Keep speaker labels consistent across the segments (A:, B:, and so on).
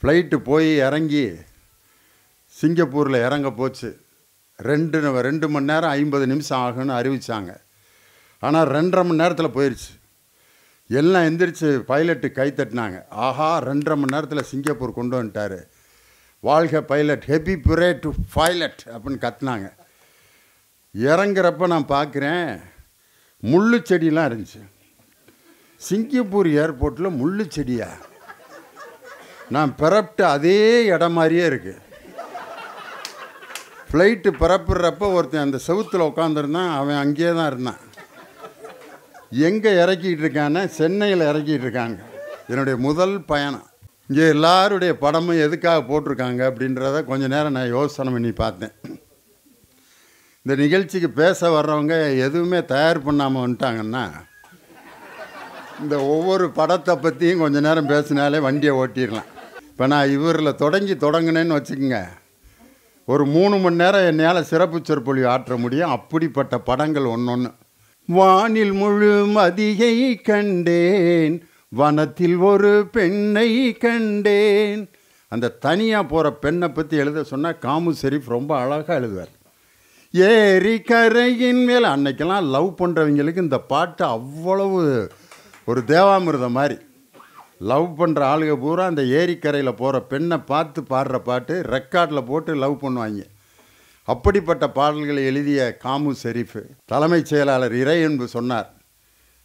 A: flight போய் இறங்கி சிங்கப்பூரில் இறங்க போச்சு ரெண்டு ரெண்டு மணி நேரம் ஐம்பது நிமிஷம் ஆகும்னு அறிவித்தாங்க ஆனால் ரெண்டரை மணி நேரத்தில் போயிடுச்சு எல்லாம் எந்திரிச்சு பைலட்டு கை தட்டினாங்க ஆஹா ரெண்டரை மணி நேரத்தில் சிங்கப்பூர் கொண்டு வந்துட்டார் வாழ்க pilot happy hooray to pilot அப்படின்னு கத்துனாங்க இறங்குறப்ப நான் பார்க்குறேன் முள்ளு செடியெலாம் இருந்துச்சு சிங்கப்பூர் ஏர்போர்ட்டில் முள்ளு செடியாக நான் பிறப்பிட்ட அதே இடம் மாதிரியே இருக்குது ஃப்ளைட்டு பிறப்புறப்ப ஒருத்தன் அந்த செவுத்தில் உட்காந்துருந்தான் அவன் அங்கேயே தான் இருந்தான் எங்கே இறக்கிட்டு இருக்கான சென்னையில் இறக்கிட்டு இருக்காங்க என்னுடைய முதல் பயணம் இங்கே எல்லாருடைய படமும் எதுக்காக போட்டிருக்காங்க அப்படின்றத கொஞ்ச நேரம் நான் யோசனை பண்ணி பார்த்தேன் இந்த நிகழ்ச்சிக்கு பேச வர்றவங்க எதுவுமே தயார் பண்ணாமல் வந்துட்டாங்கன்னா இந்த ஒவ்வொரு படத்தை பற்றியும் கொஞ்ச நேரம் பேசினாலே வண்டியை ஓட்டிடலாம் இப்போ நான் இவரில் தொடங்கி தொடங்கினேன்னு வச்சுக்கோங்க ஒரு மூணு மணி நேரம் என்னையால் சிறப்பு சொற்பொழி ஆற்ற முடியும் அப்படிப்பட்ட படங்கள் ஒன்று ஒன்று வானில் முழு மதியை கண்டேன் வனத்தில் ஒரு பெண்ணை கண்டேன் அந்த தனியாக போகிற பெண்ணை பற்றி எழுத சொன்னால் காமு ஷெரீஃப் ரொம்ப அழகாக எழுதுவார் ஏரி கரையின் மேல் அன்னைக்கெல்லாம் லவ் பண்ணுறவங்களுக்கு இந்த பாட்டு அவ்வளவு ஒரு தேவாமிரதம் மாதிரி லவ் பண்ணுற ஆளுக பூரா அந்த ஏரிக்கரையில் போகிற பெண்ணை பார்த்து பாடுற பாட்டு ரெக்கார்டில் போட்டு லவ் பண்ணுவாங்க அப்படிப்பட்ட பாடல்களை எழுதிய காமு ஷெரீஃபு தலைமைச் செயலாளர் இறையன்பு சொன்னார்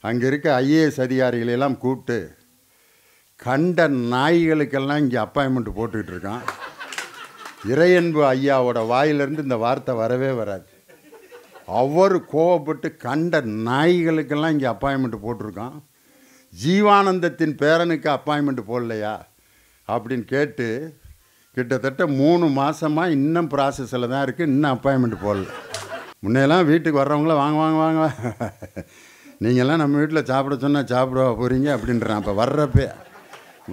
A: அங்கே இருக்க ஐஏஎஸ் அதிகாரிகளெல்லாம் கூப்பிட்டு கண்ட நாய்களுக்கெல்லாம் இங்கே அப்பாயின்மெண்ட் போட்டுக்கிட்டு இருக்கான் இறையன்பு ஐயாவோட வாயிலிருந்து இந்த வார்த்தை வரவே வராது அவர் கோவப்பட்டு கண்ட நாய்களுக்கெல்லாம் இங்கே அப்பாயின்மெண்ட் போட்டிருக்கான் ஜீவானந்தத்தின் பேரனுக்கு அப்பாயின்மெண்ட் போடலையா அப்படின்னு கேட்டு கிட்டத்தட்ட மூணு மாதமாக இன்னும் ப்ராசஸில் தான் இருக்குது இன்னும் அப்பாயின்மெண்ட் போடல முன்னையெல்லாம் வீட்டுக்கு வர்றவங்கள வாங்க வாங்க வாங்க நீங்கள்லாம் நம்ம வீட்டில் சாப்பிட சொன்னால் சாப்பிடுவா போகிறீங்க அப்படின்றான் அப்போ வர்றப்பே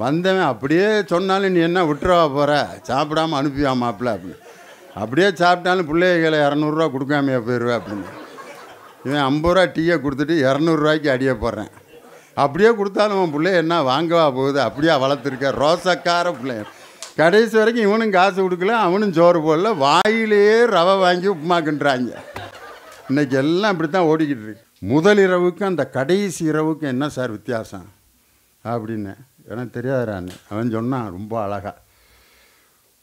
A: வந்தவன் அப்படியே சொன்னாலும் நீ என்ன விட்டுறவா போகிற சாப்பிடாமல் அனுப்பிவா மாப்பிள்ள அப்படின்னு அப்படியே சாப்பிட்டாலும் பிள்ளைகளை இரநூறுவா கொடுக்காமையே போயிடுவேன் அப்படின்னு இவன் ஐம்பது ரூபா டீயை கொடுத்துட்டு இரநூறுவாய்க்கு அடியே போடுறேன் அப்படியே கொடுத்தாலும் உன் பிள்ளை என்ன வாங்கவா போகுது அப்படியே வளர்த்துருக்க ரோசக்கார பிள்ளை கடைசி வரைக்கும் இவனும் காசு கொடுக்கல அவனும் சோறு போடல வாயிலேயே ரவை வாங்கி உப்புமாக்குன்றாங்க இன்றைக்கி எல்லாம் இப்படி தான் ஓடிக்கிட்டு இருக்கு முதல் இரவுக்கும் அந்த கடைசி இரவுக்கும் என்ன சார் வித்தியாசம் அப்படின்னு எனக்கு தெரியாதான்னு அவன் சொன்னான் ரொம்ப அழகாக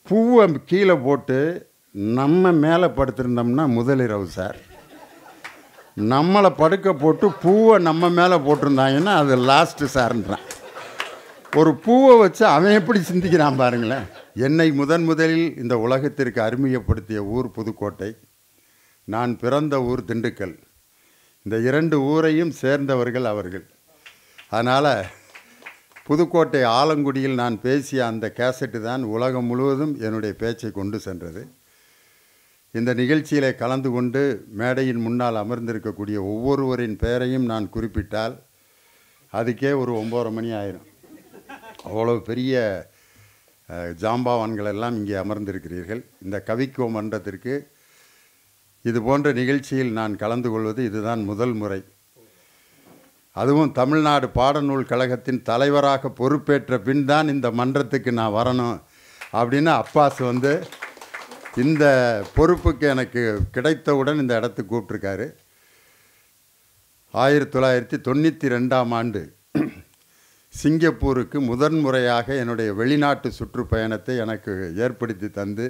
A: பூவை கீழே போட்டு நம்ம மேலே படுத்திருந்தோம்னா முதலிரவு சார் நம்மளை படுக்க போட்டு பூவை நம்ம மேலே போட்டிருந்தாங்கன்னா அது லாஸ்ட்டு சார்ன்றான் ஒரு பூவை வச்சு அவன் எப்படி சிந்திக்கிறான் பாருங்களேன் என்னை முதன் முதலில் இந்த உலகத்திற்கு அருமையப்படுத்திய ஊர் புதுக்கோட்டை நான் பிறந்த ஊர் திண்டுக்கல் இந்த இரண்டு ஊரையும் சேர்ந்தவர்கள் அவர்கள் அதனால் புதுக்கோட்டை ஆலங்குடியில் நான் பேசிய அந்த கேசட்டு தான் உலகம் முழுவதும் என்னுடைய பேச்சை கொண்டு சென்றது இந்த நிகழ்ச்சியில் கலந்து கொண்டு மேடையின் முன்னால் அமர்ந்திருக்கக்கூடிய ஒவ்வொருவரின் பெயரையும் நான் குறிப்பிட்டால் அதுக்கே ஒரு ஒம்பது மணி ஆயிரும் அவ்வளோ பெரிய ஜாம்பாவான்கள் எல்லாம் இங்கே அமர்ந்திருக்கிறீர்கள் இந்த கவிக்கோ மன்றத்திற்கு இது போன்ற நிகழ்ச்சியில் நான் கலந்து கொள்வது இதுதான் முதல் முறை அதுவும் தமிழ்நாடு பாடநூல் கழகத்தின் தலைவராக பொறுப்பேற்ற பின் தான் இந்த மன்றத்துக்கு நான் வரணும் அப்படின்னு அப்பாஸ் வந்து இந்த பொறுப்புக்கு எனக்கு கிடைத்தவுடன் இந்த இடத்து கூப்பிட்ருக்காரு ஆயிரத்தி தொள்ளாயிரத்தி தொண்ணூற்றி ரெண்டாம் ஆண்டு சிங்கப்பூருக்கு முதன்முறையாக என்னுடைய வெளிநாட்டு சுற்றுப்பயணத்தை எனக்கு ஏற்படுத்தி தந்து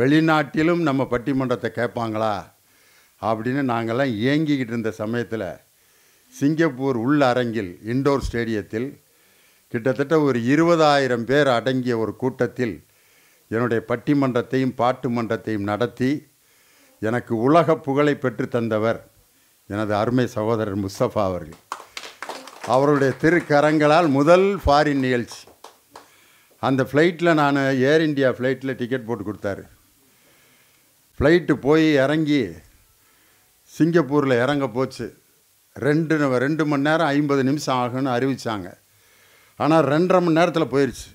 A: வெளிநாட்டிலும் நம்ம பட்டிமன்றத்தை கேட்பாங்களா அப்படின்னு நாங்கள்லாம் இயங்கிக்கிட்டு இருந்த சமயத்தில் சிங்கப்பூர் உள்ள அரங்கில் இண்டோர் ஸ்டேடியத்தில் கிட்டத்தட்ட ஒரு இருபதாயிரம் பேர் அடங்கிய ஒரு கூட்டத்தில் என்னுடைய பட்டிமன்றத்தையும் பாட்டு மன்றத்தையும் நடத்தி எனக்கு உலக புகழை பெற்று தந்தவர் எனது அருமை சகோதரர் முஸ்தபா அவர்கள் அவருடைய திருக்கரங்களால் முதல் ஃபாரின் நிகழ்ச்சி அந்த ஃப்ளைட்டில் நான் ஏர் இண்டியா ஃப்ளைட்டில் டிக்கெட் போட்டு கொடுத்தாரு ஃப்ளைட்டு போய் இறங்கி சிங்கப்பூரில் இறங்க போச்சு ரெண்டு ரெண்டு மணி நேரம் ஐம்பது நிமிஷம் ஆகுன்னு அறிவித்தாங்க ஆனால் ரெண்டரை மணி நேரத்தில் போயிடுச்சு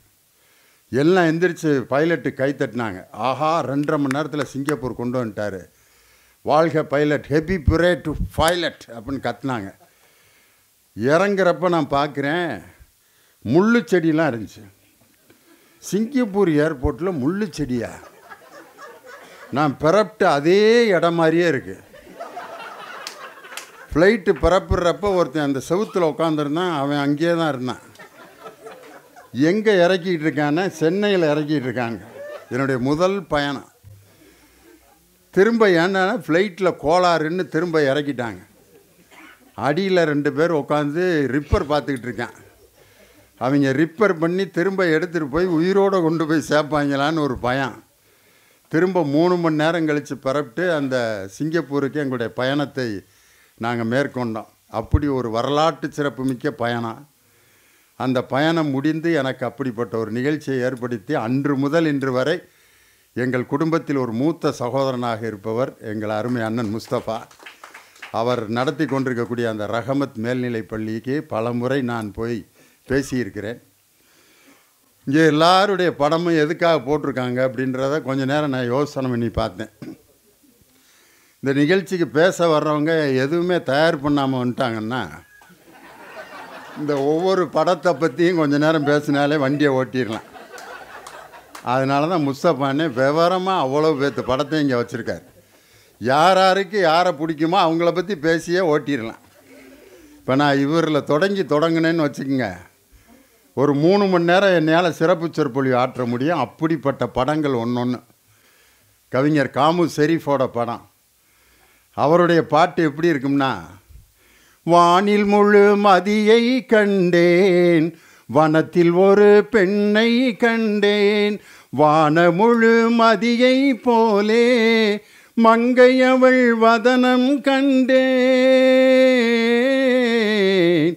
A: எல்லாம் எந்திரிச்சு பைலட்டு கை தட்டினாங்க ஆஹா ரெண்டரை மணி நேரத்தில் சிங்கப்பூர் கொண்டு வந்துட்டார் வாழ்க pilot happy hooray to pilot அப்படின்னு கத்துனாங்க இறங்குறப்ப நான் பார்க்குறேன் முள்ளு செடியெலாம் இருந்துச்சு சிங்கப்பூர் ஏர்போர்ட்டில் முள்ளு செடியா நான் பிறப்பிட்ட அதே இடம் மாதிரியே இருக்குது ஃப்ளைட்டு பிறப்புறப்ப ஒருத்தன் அந்த செவுத்தில் உட்காந்துருந்தான் அவன் அங்கேயே தான் இருந்தான் எங்கே இறக்கிட்டு இருக்கான்னா சென்னையில் இறக்கிட்டு இருக்காங்க என்னுடைய முதல் பயணம் திரும்ப ஏன்னா ஃப்ளைட்டில் கோளாறுன்னு திரும்ப இறக்கிட்டாங்க அடியில் ரெண்டு பேர் உட்காந்து ரிப்பர் பார்த்துக்கிட்டு இருக்கேன் அவங்க ரிப்பர் பண்ணி திரும்ப எடுத்துகிட்டு போய் உயிரோடு கொண்டு போய் சேர்ப்பாங்களான்னு ஒரு பயம் திரும்ப மூணு மணி நேரம் கழித்து பரப்பிட்டு அந்த சிங்கப்பூருக்கு எங்களுடைய பயணத்தை நாங்கள் மேற்கொண்டோம் அப்படி ஒரு வரலாற்று சிறப்புமிக்க பயணம் அந்த பயணம் முடிந்து எனக்கு அப்படிப்பட்ட ஒரு நிகழ்ச்சியை ஏற்படுத்தி அன்று முதல் இன்று வரை எங்கள் குடும்பத்தில் ஒரு மூத்த சகோதரனாக இருப்பவர் எங்கள் அருமை அண்ணன் முஸ்தபா அவர் நடத்தி கொண்டிருக்கக்கூடிய அந்த ரஹமத் மேல்நிலைப் பள்ளிக்கு பல முறை நான் போய் பேசியிருக்கிறேன் இங்கே எல்லாருடைய படமும் எதுக்காக போட்டிருக்காங்க அப்படின்றத கொஞ்ச நேரம் நான் யோசனை பண்ணி பார்த்தேன் இந்த நிகழ்ச்சிக்கு பேச வர்றவங்க எதுவுமே தயார் பண்ணாமல் வந்துட்டாங்கன்னா இந்த ஒவ்வொரு படத்தை பற்றியும் கொஞ்சம் நேரம் பேசினாலே வண்டியை ஓட்டிடலாம் அதனால தான் முஸ்தபானே விவரமாக அவ்வளோ பேத்து படத்தை இங்கே வச்சுருக்காரு யார் யாருக்கு யாரை பிடிக்குமோ அவங்கள பற்றி பேசியே ஓட்டிடலாம் இப்போ நான் இவரில் தொடங்கி தொடங்கினேன்னு வச்சுக்கோங்க ஒரு மூணு மணி நேரம் என்னையால் சிறப்பு சொற்பொழிவு ஆற்ற முடியும் அப்படிப்பட்ட படங்கள் ஒன்று ஒன்று கவிஞர் காமு ஷெரீஃபோட படம் அவருடைய பாட்டு எப்படி இருக்கும்னா வானில் முழு மதியை கண்டேன் வனத்தில் ஒரு பெண்ணை கண்டேன் வான முழு மதியை போலே மங்கையவள் வதனம் கண்டேன்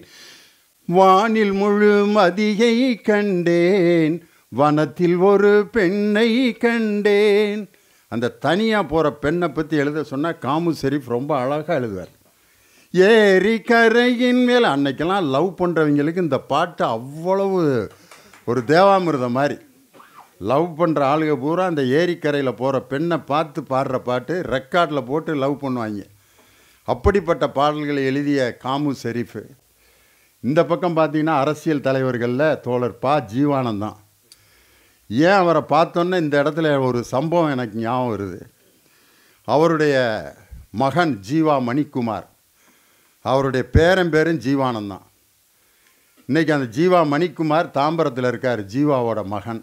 A: வானில் முழு மதியை கண்டேன் வனத்தில் ஒரு பெண்ணை கண்டேன் அந்த தனியாக போகிற பெண்ணை பற்றி எழுத சொன்னால் காமு ஷெரீஃப் ரொம்ப அழகாக எழுதுவார் ஏரி கரையின் மேல் அன்னைக்கெல்லாம் லவ் பண்ணுறவங்களுக்கு இந்த பாட்டு அவ்வளவு ஒரு தேவாமிரதம் மாதிரி லவ் பண்ணுற ஆளுக பூரா அந்த ஏரிக்கரையில் போகிற பெண்ணை பார்த்து பாடுற பாட்டு ரெக்கார்டில் போட்டு லவ் பண்ணுவாங்க அப்படிப்பட்ட பாடல்களை எழுதிய காமு ஷெரீஃபு இந்த பக்கம் பார்த்தீங்கன்னா அரசியல் தலைவர்களில் தோழர் பா ஜீவானந்தான் ஏன் அவரை பார்த்தோன்னே இந்த இடத்துல ஒரு சம்பவம் எனக்கு ஞாபகம் வருது அவருடைய மகன் ஜீவா மணிக்குமார் அவருடைய பேரன் பேரும் ஜீவானந்தான் இன்றைக்கி அந்த ஜீவா மணிக்குமார் தாம்பரத்தில் இருக்கார் ஜீவாவோட மகன்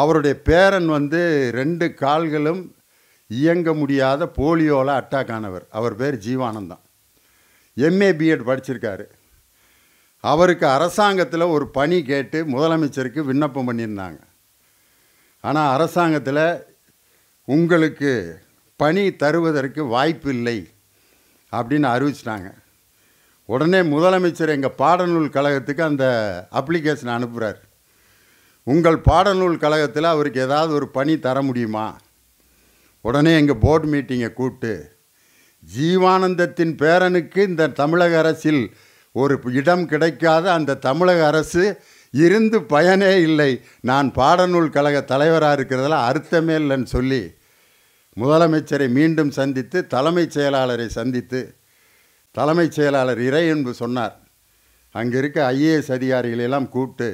A: அவருடைய பேரன் வந்து ரெண்டு கால்களும் இயங்க முடியாத போலியோவில் அட்டாக் ஆனவர் அவர் பேர் ஜீவானந்தான் எம்ஏ பிஎட் படிச்சிருக்காரு அவருக்கு அரசாங்கத்தில் ஒரு பணி கேட்டு முதலமைச்சருக்கு விண்ணப்பம் பண்ணியிருந்தாங்க ஆனால் அரசாங்கத்தில் உங்களுக்கு பணி தருவதற்கு வாய்ப்பு இல்லை அப்படின்னு அறிவிச்சிட்டாங்க உடனே முதலமைச்சர் எங்கள் பாடநூல் கழகத்துக்கு அந்த அப்ளிகேஷன் அனுப்புகிறார் உங்கள் பாடநூல் கழகத்தில் அவருக்கு ஏதாவது ஒரு பணி தர முடியுமா உடனே எங்கள் போர்டு மீட்டிங்கை கூப்பிட்டு ஜீவானந்தத்தின் பேரனுக்கு இந்த தமிழக அரசில் ஒரு இடம் கிடைக்காத அந்த தமிழக அரசு இருந்து பயனே இல்லை நான் பாடநூல் கழக தலைவராக இருக்கிறதெல்லாம் அர்த்தமே இல்லைன்னு சொல்லி முதலமைச்சரை மீண்டும் சந்தித்து தலைமைச் செயலாளரை சந்தித்து தலைமைச் செயலாளர் இறை என்று சொன்னார் அங்கே இருக்க ஐஏஎஸ் அதிகாரிகளெல்லாம் கூப்பிட்டு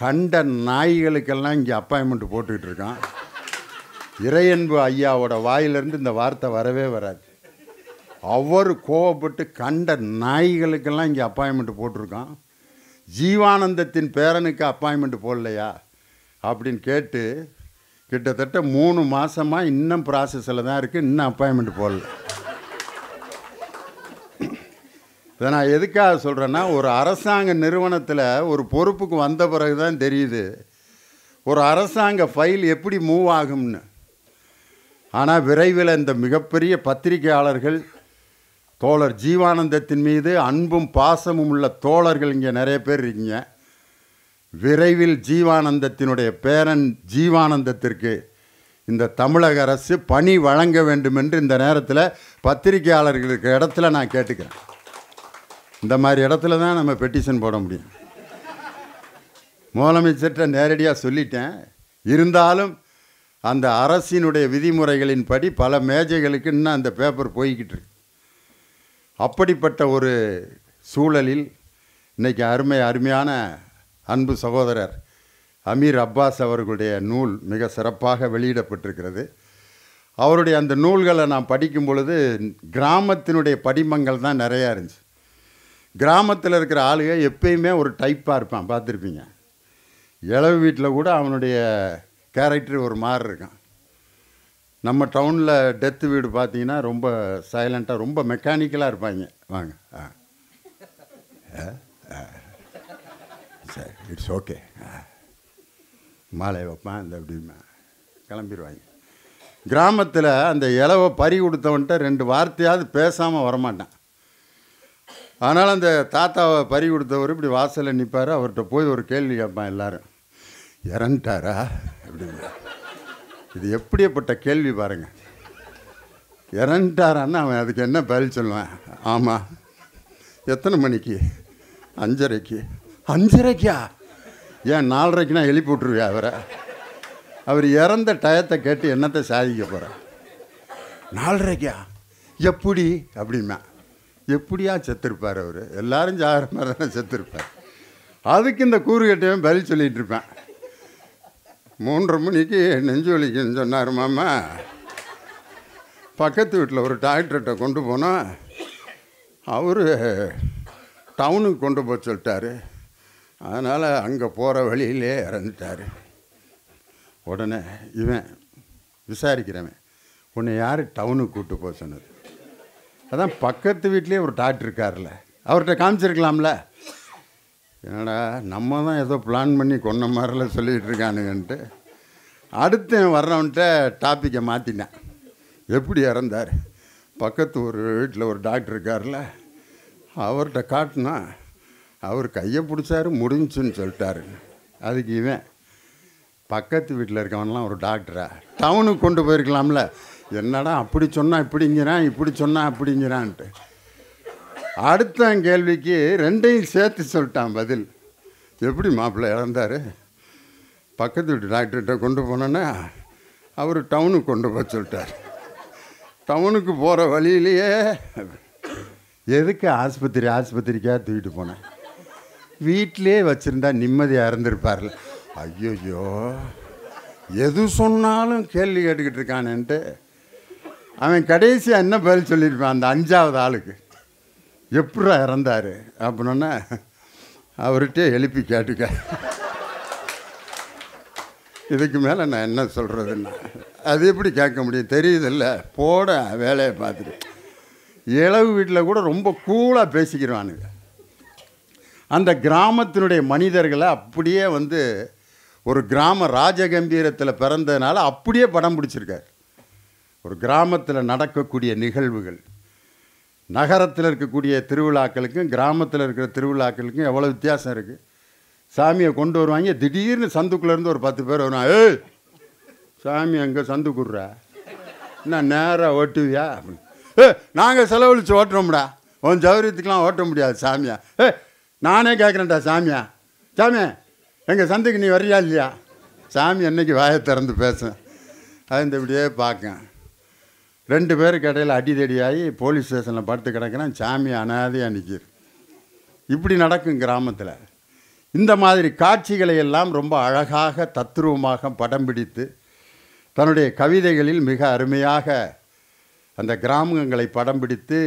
A: கண்ட நாய்களுக்கெல்லாம் இங்கே அப்பாயின்மெண்ட் போட்டுக்கிட்டு இருக்கான் இறையன்பு ஐயாவோட வாயிலிருந்து இந்த வார்த்தை வரவே வராது அவர் கோவப்பட்டு கண்ட நாய்களுக்கெல்லாம் இங்கே அப்பாயின்மெண்ட் போட்டிருக்கான் ஜீவானந்தத்தின் பேரனுக்கு அப்பாயின்மெண்ட் போடலையா அப்படின்னு கேட்டு கிட்டத்தட்ட மூணு மாதமாக இன்னும் ப்ராசஸில் தான் இருக்குது இன்னும் அப்பாயின்மெண்ட் போடல இதை நான் எதுக்காக சொல்கிறேன்னா ஒரு அரசாங்க நிறுவனத்தில் ஒரு பொறுப்புக்கு வந்த பிறகு தான் தெரியுது ஒரு அரசாங்க ஃபைல் எப்படி மூவ் ஆகும்னு ஆனால் விரைவில் இந்த மிகப்பெரிய பத்திரிகையாளர்கள் தோழர் ஜீவானந்தத்தின் மீது அன்பும் பாசமும் உள்ள தோழர்கள் இங்கே நிறைய பேர் இருக்கீங்க விரைவில் ஜீவானந்தத்தினுடைய பேரன் ஜீவானந்தத்திற்கு இந்த தமிழக அரசு பணி வழங்க வேண்டும் என்று இந்த நேரத்தில் பத்திரிகையாளர்களுக்கு இடத்துல நான் கேட்டுக்கிறேன் இந்த மாதிரி இடத்துல தான் நம்ம பெட்டிஷன் போட முடியும் முதலமைச்சர்கிட்ட நேரடியாக சொல்லிட்டேன் இருந்தாலும் அந்த அரசினுடைய விதிமுறைகளின் படி பல மேஜைகளுக்கு இன்னும் அந்த பேப்பர் போய்கிட்டு இருக்கு அப்படிப்பட்ட ஒரு சூழலில் இன்றைக்கி அருமை அருமையான அன்பு சகோதரர் அமீர் அப்பாஸ் அவர்களுடைய நூல் மிக சிறப்பாக வெளியிடப்பட்டிருக்கிறது அவருடைய அந்த நூல்களை நான் படிக்கும் பொழுது கிராமத்தினுடைய படிமங்கள் தான் நிறையா இருந்துச்சு கிராமத்தில் இருக்கிற ஆளுக எப்பயுமே ஒரு டைப்பாக இருப்பான் பார்த்துருப்பீங்க இளவு வீட்டில் கூட அவனுடைய கேரக்டர் ஒரு மாதிரி இருக்கான் நம்ம டவுனில் டெத்து வீடு பார்த்தீங்கன்னா ரொம்ப சைலண்ட்டாக ரொம்ப மெக்கானிக்கலாக இருப்பாங்க வாங்க ஆ ஆ சார் இட்ஸ் ஓகே மாலை வைப்பேன் அந்த அப்படிமா கிளம்பிடுவாங்க கிராமத்தில் அந்த இலவை பறி கொடுத்தவன்ட்ட ரெண்டு வார்த்தையாவது பேசாமல் வரமாட்டான் ஆனால் அந்த தாத்தாவை பறி கொடுத்தவர் இப்படி வாசலில் நிற்பார் அவர்கிட்ட போய் ஒரு கேள்வி கேட்பான் எல்லாரும் இறந்துட்டாரா அப்படிங்க இது எப்படியப்பட்ட கேள்வி பாருங்கள் இறந்துட்டாரான்னு அவன் அதுக்கு என்ன பதில் சொல்லுவான் ஆமாம் எத்தனை மணிக்கு அஞ்சரைக்கு அஞ்சரைக்கா ஏன் நாலரைக்குனா எழுப்பி விட்ருவியா அவரை அவர் இறந்த டயத்தை கேட்டு என்னத்தை சாதிக்க போகிறார் நாலரைக்கா எப்படி அப்படிமா எப்படியா செத்துருப்பார் அவர் எல்லாரும் ஜாகிற மாதிரி தானே செத்துருப்பார் அதுக்கு இந்த கூறுகட்டையும் பதில் சொல்லிகிட்டு இருப்பேன் மூன்றரை மணிக்கு நெஞ்சு வலிக்குன்னு சொன்னார் மாமா பக்கத்து வீட்டில் ஒரு டாக்டர்கிட்ட கொண்டு போனால் அவர் டவுனுக்கு கொண்டு போக சொல்லிட்டாரு அதனால் அங்கே போகிற வழியிலே இறந்துட்டார் உடனே இவன் விசாரிக்கிறவன் உன்னை யார் டவுனுக்கு கூப்பிட்டு போக சொன்னது அதான் பக்கத்து வீட்லேயே ஒரு டாக்டர் இருக்கார்ல அவர்கிட்ட காமிச்சிருக்கலாம்ல என்னடா நம்ம தான் ஏதோ பிளான் பண்ணி கொன்ன மாதிரில சொல்லிகிட்டு இருக்கானுங்கன்ட்டு அடுத்து வர்றவன்ட்ட டாப்பிக்கை மாற்றினேன் எப்படி இறந்தார் பக்கத்து ஒரு வீட்டில் ஒரு டாக்டர் இருக்கார்ல அவர்கிட்ட காட்டினா அவர் கையை பிடிச்சாரு முடிஞ்சுன்னு சொல்லிட்டாரு அதுக்கு இவன் பக்கத்து வீட்டில் இருக்கவன்லாம் ஒரு டாக்டரா டவுனுக்கு கொண்டு போயிருக்கலாம்ல என்னடா அப்படி சொன்னால் இப்படிங்கிறான் இப்படி சொன்னால் அப்படிங்கிறான்ட்டு அடுத்த கேள்விக்கு ரெண்டையும் சேர்த்து சொல்லிட்டான் பதில் எப்படி மாப்பிள்ளை இறந்தார் பக்கத்து வீட்டு டாக்டர்கிட்ட கொண்டு போனோன்னா அவர் டவுனுக்கு கொண்டு போய் சொல்லிட்டார் டவுனுக்கு போகிற வழியிலேயே எதுக்கு ஆஸ்பத்திரி ஆஸ்பத்திரிக்காக தூக்கிட்டு போனேன் வீட்டிலே வச்சுருந்தா நிம்மதியாக இருந்திருப்பார்ல ஐயோயோ எது சொன்னாலும் கேள்வி கேட்டுக்கிட்டு இருக்கானேன்ட்டு அவன் கடைசியாக என்ன பதில் சொல்லியிருப்பான் அந்த அஞ்சாவது ஆளுக்கு எப்படா இறந்தார் அப்படின்னா அவர்கிட்டே எழுப்பி கேட்டுக்க இதுக்கு மேலே நான் என்ன சொல்கிறதுன்னா அது எப்படி கேட்க முடியும் தெரியுதில்ல போட வேலையை பார்த்துட்டு இளவு வீட்டில் கூட ரொம்ப கூலாக பேசிக்கிறானுங்க அந்த கிராமத்தினுடைய மனிதர்களை அப்படியே வந்து ஒரு கிராம ராஜகம்பீரத்தில் பிறந்ததுனால அப்படியே படம் பிடிச்சிருக்கார் ஒரு கிராமத்தில் நடக்கக்கூடிய நிகழ்வுகள் நகரத்தில் இருக்கக்கூடிய திருவிழாக்களுக்கும் கிராமத்தில் இருக்கிற திருவிழாக்களுக்கும் எவ்வளோ வித்தியாசம் இருக்குது சாமியை கொண்டு வருவாங்க திடீர்னு சந்துக்குள்ளேருந்து ஒரு பத்து பேர் வருவாங்க ஏ சாமி அங்கே சந்துக்குடுறா என்ன நேராக ஓட்டுவியா அப்படின்னு ஏ நாங்கள் செலவழித்து ஓட்டுறோம்டா உன் சௌரியத்துக்கெலாம் ஓட்ட முடியாது சாமியா ஏ நானே கேட்குறேன்டா சாமியா சாமி எங்கள் சந்தைக்கு நீ வரியா இல்லையா சாமி என்னைக்கு வாயை திறந்து பேசும் அது இந்த இப்படியே பார்க்கேன் ரெண்டு பேருக்கு இடையில் அடிதடியாகி போலீஸ் ஸ்டேஷனில் படுத்து கிடக்கிறேன் சாமி அனாதையாக நிற்கிற இப்படி நடக்கும் கிராமத்தில் இந்த மாதிரி காட்சிகளை எல்லாம் ரொம்ப அழகாக தத்ரூபமாக படம் பிடித்து தன்னுடைய கவிதைகளில் மிக அருமையாக அந்த கிராமங்களை படம் பிடித்து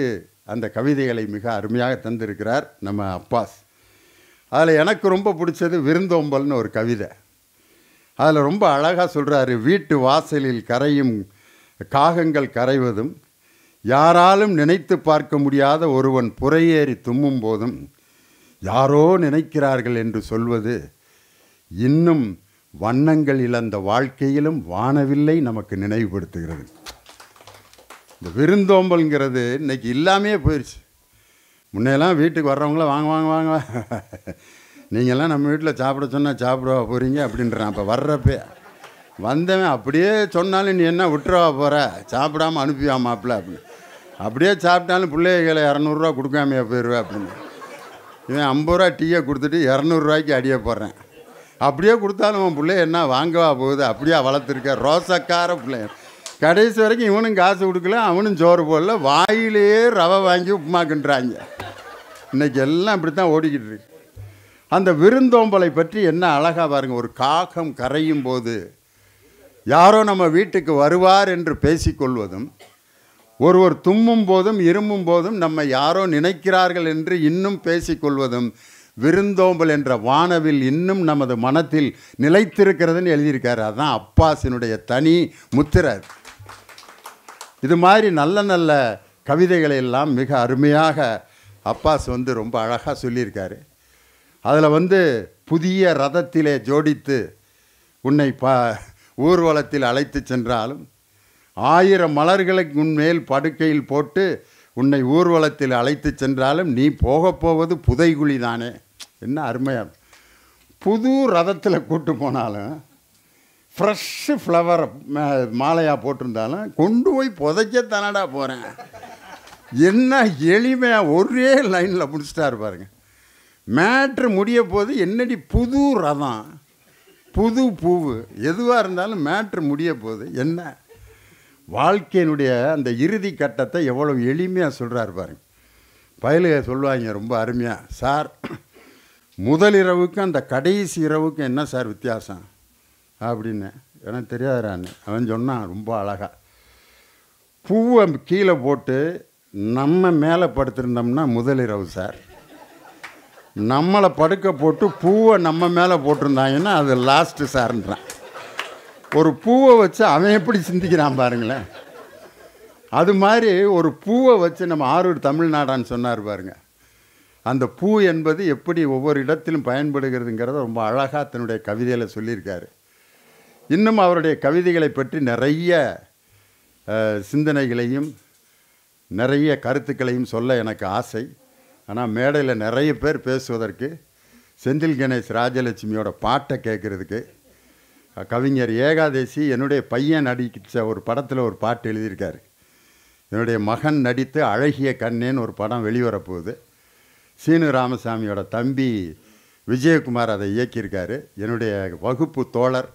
A: அந்த கவிதைகளை மிக அருமையாக தந்திருக்கிறார் நம்ம அப்பாஸ் அதில் எனக்கு ரொம்ப பிடிச்சது விருந்தோம்பல்னு ஒரு கவிதை அதில் ரொம்ப அழகாக சொல்கிறாரு வீட்டு வாசலில் கரையும் காகங்கள் கரைவதும் யாராலும் நினைத்து பார்க்க முடியாத ஒருவன் புறையேறி தும்மும் போதும் யாரோ நினைக்கிறார்கள் என்று சொல்வது இன்னும் வண்ணங்கள் இழந்த வாழ்க்கையிலும் வானவில்லை நமக்கு நினைவுபடுத்துகிறது இந்த விருந்தோம்பல்ங்கிறது இன்றைக்கி இல்லாமையே போயிடுச்சு முன்னையெல்லாம் வீட்டுக்கு வர்றவங்கள வாங்க வாங்க வாங்க நீங்கள்லாம் நம்ம வீட்டில் சாப்பிட சொன்னால் சாப்பிடுவா போகிறீங்க அப்படின்றான் அப்போ வர்றப்பே வந்தவன் அப்படியே சொன்னாலும் நீ என்ன விட்டுறவா போகிற சாப்பிடாமல் அனுப்பிவா மாப்பிள்ள அப்படின்னு அப்படியே சாப்பிட்டாலும் பிள்ளைகளை இரநூறுவா கொடுக்காமையா போயிடுவேன் அப்படின்னு இவன் ஐம்பது ரூபா டீயை கொடுத்துட்டு இரநூறுவாய்க்கு அடிய போடுறேன் அப்படியே கொடுத்தாலும் உன் பிள்ளைய என்ன வாங்கவா போகுது அப்படியே வளர்த்துருக்க ரோசக்கார பிள்ளை கடைசி வரைக்கும் இவனும் காசு கொடுக்கல அவனும் சோறு போடல வாயிலேயே ரவை வாங்கி உப்புமாக்குன்றாங்க இன்றைக்கி எல்லாம் இப்படி தான் ஓடிக்கிட்டு இருக்கு அந்த விருந்தோம்பலை பற்றி என்ன அழகாக பாருங்கள் ஒரு காகம் கரையும் போது யாரோ நம்ம வீட்டுக்கு வருவார் என்று பேசிக்கொள்வதும் ஒருவர் தும்மும் போதும் இருமும் போதும் நம்ம யாரோ நினைக்கிறார்கள் என்று இன்னும் பேசிக்கொள்வதும் விருந்தோம்பல் என்ற வானவில் இன்னும் நமது மனத்தில் நிலைத்திருக்கிறதுன்னு எழுதியிருக்காரு அதுதான் அப்பாசினுடைய தனி முத்திரர் இது மாதிரி நல்ல நல்ல கவிதைகளை எல்லாம் மிக அருமையாக அப்பாஸ் வந்து ரொம்ப அழகாக சொல்லியிருக்காரு அதில் வந்து புதிய ரதத்திலே ஜோடித்து உன்னை ப ஊர்வலத்தில் அழைத்து சென்றாலும் ஆயிரம் மலர்களை உன்மேல் படுக்கையில் போட்டு உன்னை ஊர்வலத்தில் அழைத்து சென்றாலும் நீ போக போவது புதைகுழி தானே என்ன அருமையாக புது ரதத்தில் கூட்டு போனாலும் ஃப்ரெஷ்ஷு ஃப்ளவர் மாலையாக போட்டிருந்தாலும் கொண்டு போய் புதைக்க தானடா போகிறேன் என்ன எளிமையாக ஒரே லைனில் முடிச்சிட்டா பாருங்க மேட்ரு முடிய போது என்னடி புது ரதம் புது பூவு எதுவாக இருந்தாலும் மேட்ரு முடிய போது என்ன வாழ்க்கையினுடைய அந்த இறுதி கட்டத்தை எவ்வளோ எளிமையாக சொல்கிறாரு பாருங்க பயலுக சொல்லுவாங்க ரொம்ப அருமையாக சார் முதல் இரவுக்கும் அந்த கடைசி இரவுக்கும் என்ன சார் வித்தியாசம் அப்படின்னு எனக்கு தெரியாதான்னு அவன் சொன்னான் ரொம்ப அழகாக பூவை கீழே போட்டு நம்ம மேலே படுத்திருந்தோம்னா முதலிரவு சார் நம்மளை படுக்க போட்டு பூவை நம்ம மேலே போட்டிருந்தாங்கன்னா அது லாஸ்ட்டு சார்ன்றான் ஒரு பூவை வச்சு அவன் எப்படி சிந்திக்கிறான் பாருங்களேன் அது மாதிரி ஒரு பூவை வச்சு நம்ம ஆரூர் தமிழ்நாடான்னு சொன்னார் பாருங்க அந்த பூ என்பது எப்படி ஒவ்வொரு இடத்திலும் பயன்படுகிறதுங்கிறத ரொம்ப அழகாக தன்னுடைய கவிதையில் சொல்லியிருக்காரு இன்னும் அவருடைய கவிதைகளை பற்றி நிறைய சிந்தனைகளையும் நிறைய கருத்துக்களையும் சொல்ல எனக்கு ஆசை ஆனால் மேடையில் நிறைய பேர் பேசுவதற்கு செந்தில் கணேஷ் ராஜலட்சுமியோட பாட்டை கேட்குறதுக்கு கவிஞர் ஏகாதேசி என்னுடைய பையன் நடித்த ஒரு படத்தில் ஒரு பாட்டு எழுதியிருக்கார் என்னுடைய மகன் நடித்து அழகிய கண்ணேன்னு ஒரு படம் வெளிவரப்போகுது சீனு ராமசாமியோட தம்பி விஜயகுமார் அதை இயக்கியிருக்காரு என்னுடைய வகுப்பு தோழர்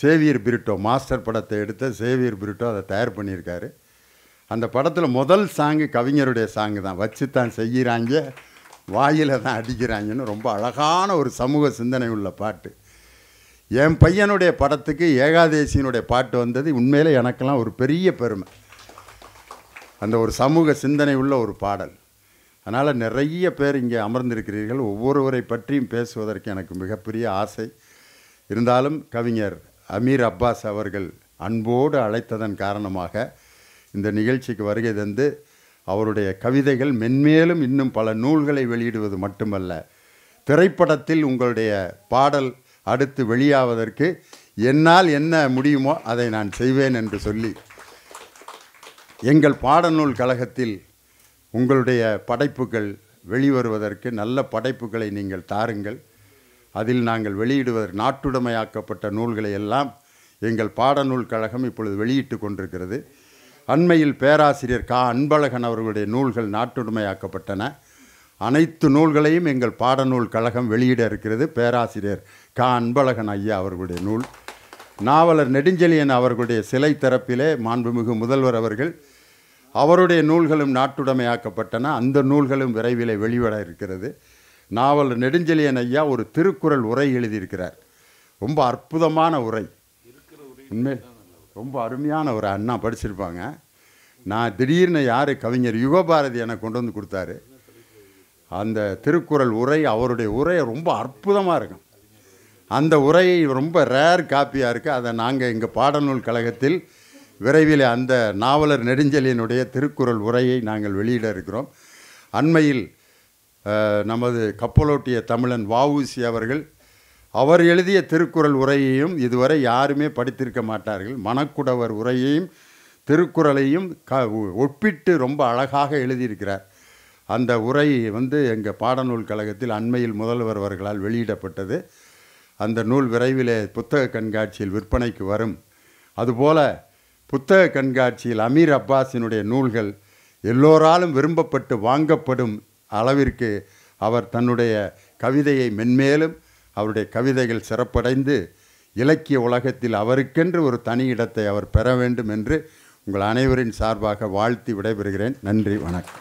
A: சேவியர் பிரிட்டோ மாஸ்டர் படத்தை எடுத்த சேவியர் பிரிட்டோ அதை தயார் பண்ணியிருக்காரு அந்த படத்தில் முதல் சாங்கு கவிஞருடைய சாங்கு தான் வச்சு தான் செய்கிறாங்க வாயில் தான் அடிக்கிறாங்கன்னு ரொம்ப அழகான ஒரு சமூக சிந்தனை உள்ள பாட்டு என் பையனுடைய படத்துக்கு ஏகாதேசியினுடைய பாட்டு வந்தது உண்மையில் எனக்கெல்லாம் ஒரு பெரிய பெருமை அந்த ஒரு சமூக சிந்தனை உள்ள ஒரு பாடல் அதனால் நிறைய பேர் இங்கே அமர்ந்திருக்கிறீர்கள் ஒவ்வொருவரை பற்றியும் பேசுவதற்கு எனக்கு மிகப்பெரிய ஆசை இருந்தாலும் கவிஞர் அமீர் அப்பாஸ் அவர்கள் அன்போடு அழைத்ததன் காரணமாக இந்த நிகழ்ச்சிக்கு வருகை தந்து அவருடைய கவிதைகள் மென்மேலும் இன்னும் பல நூல்களை வெளியிடுவது மட்டுமல்ல திரைப்படத்தில் உங்களுடைய பாடல் அடுத்து வெளியாவதற்கு என்னால் என்ன முடியுமோ அதை நான் செய்வேன் என்று சொல்லி எங்கள் பாடநூல் கழகத்தில் உங்களுடைய படைப்புகள் வெளிவருவதற்கு நல்ல படைப்புகளை நீங்கள் தாருங்கள் அதில் நாங்கள் வெளியிடுவதற்கு நாட்டுடைமையாக்கப்பட்ட நூல்களை எல்லாம் எங்கள் பாடநூல் கழகம் இப்பொழுது வெளியிட்டு கொண்டிருக்கிறது அண்மையில் பேராசிரியர் கா அன்பழகன் அவர்களுடைய நூல்கள் நாட்டுடைமையாக்கப்பட்டன அனைத்து நூல்களையும் எங்கள் பாடநூல் கழகம் வெளியிட இருக்கிறது பேராசிரியர் கா அன்பழகன் ஐயா அவர்களுடைய நூல் நாவலர் நெடுஞ்செழியன் அவர்களுடைய சிலை தரப்பிலே மாண்புமிகு முதல்வர் அவர்கள் அவருடைய நூல்களும் நாட்டுடைமையாக்கப்பட்டன அந்த நூல்களும் விரைவில் வெளிவர இருக்கிறது நாவல் நெடுஞ்செழியன் ஐயா ஒரு திருக்குறள் உரை எழுதியிருக்கிறார் ரொம்ப அற்புதமான உரை உண்மையில் ரொம்ப அருமையான ஒரு அண்ணா படிச்சிருப்பாங்க நான் திடீர்னு யார் கவிஞர் யுகபாரதி எனக்கு கொண்டு வந்து கொடுத்தாரு அந்த திருக்குறள் உரை அவருடைய உரையை ரொம்ப அற்புதமாக இருக்கும் அந்த உரையை ரொம்ப ரேர் காப்பியாக இருக்குது அதை நாங்கள் எங்கள் பாடநூல் கழகத்தில் விரைவில் அந்த நாவலர் நெடுஞ்செலியனுடைய திருக்குறள் உரையை நாங்கள் வெளியிட இருக்கிறோம் அண்மையில் நமது கப்பலோட்டிய தமிழன் வஉசி அவர்கள் அவர் எழுதிய திருக்குறள் உரையையும் இதுவரை யாருமே படித்திருக்க மாட்டார்கள் மணக்குடவர் உரையையும் திருக்குறளையும் க ஒப்பிட்டு ரொம்ப அழகாக எழுதியிருக்கிறார் அந்த உரை வந்து எங்கள் பாடநூல் கழகத்தில் அண்மையில் முதல்வர் அவர்களால் வெளியிடப்பட்டது அந்த நூல் விரைவில் புத்தக கண்காட்சியில் விற்பனைக்கு வரும் அதுபோல் புத்தக கண்காட்சியில் அமீர் அப்பாஸினுடைய நூல்கள் எல்லோராலும் விரும்பப்பட்டு வாங்கப்படும் அளவிற்கு அவர் தன்னுடைய கவிதையை மென்மேலும் அவருடைய கவிதைகள் சிறப்படைந்து இலக்கிய உலகத்தில் அவருக்கென்று ஒரு தனி இடத்தை அவர் பெற வேண்டும் என்று உங்கள் அனைவரின் சார்பாக வாழ்த்தி விடைபெறுகிறேன் நன்றி வணக்கம்